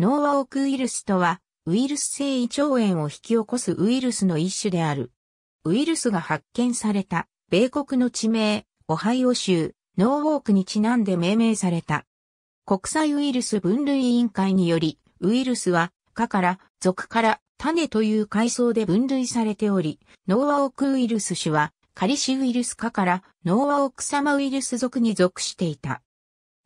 ノーアオクウイルスとは、ウイルス性胃腸炎を引き起こすウイルスの一種である。ウイルスが発見された、米国の地名、オハイオ州、ノーウークにちなんで命名された。国際ウイルス分類委員会により、ウイルスは、科から、属から、種という階層で分類されており、ノーアオクウイルス種は、カリシウイルス科から、ノーアオクサマウイルス属に属していた。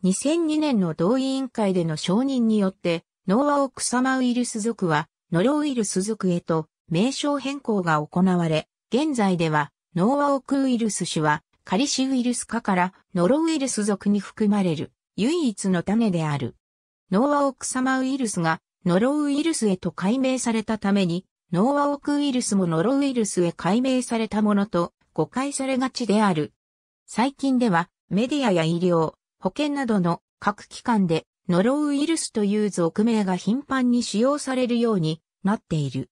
2002年の同委員会での承認によって、ノーアオクサマウイルス属は、ノロウイルス属へと名称変更が行われ、現在では、ノーアオクウイルス種は、カリシウイルス科からノロウイルス属に含まれる唯一の種である。ノーアオクサマウイルスがノロウイルスへと解明されたために、ノーアオクウイルスもノロウイルスへ解明されたものと誤解されがちである。最近ではメディアや医療、保険などの各機関でノロウイルスという俗名が頻繁に使用されるようになっている。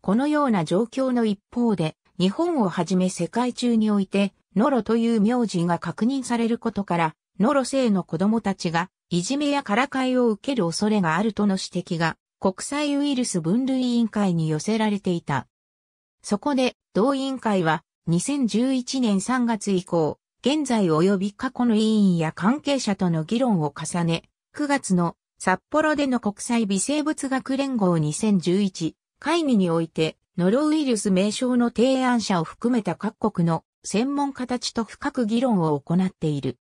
このような状況の一方で、日本をはじめ世界中において、ノロという名字が確認されることから、ノロ性の子供たちが、いじめやからかいを受ける恐れがあるとの指摘が、国際ウイルス分類委員会に寄せられていた。そこで、同委員会は、2011年3月以降、現在及び過去の委員や関係者との議論を重ね、9月の札幌での国際微生物学連合2011会議において、ノロウイルス名称の提案者を含めた各国の専門家たちと深く議論を行っている。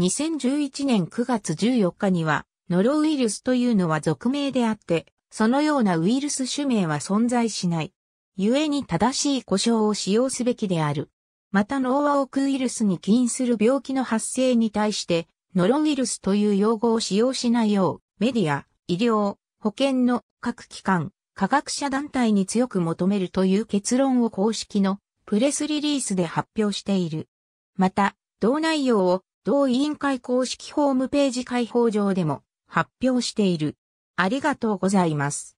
2011年9月14日には、ノロウイルスというのは俗名であって、そのようなウイルス種名は存在しない。故に正しい故障を使用すべきである。またノーアオクウイルスに起因する病気の発生に対して、ノロウイルスという用語を使用しないよう、メディア、医療、保険の各機関、科学者団体に強く求めるという結論を公式のプレスリリースで発表している。また、同内容を同委員会公式ホームページ開放上でも発表している。ありがとうございます。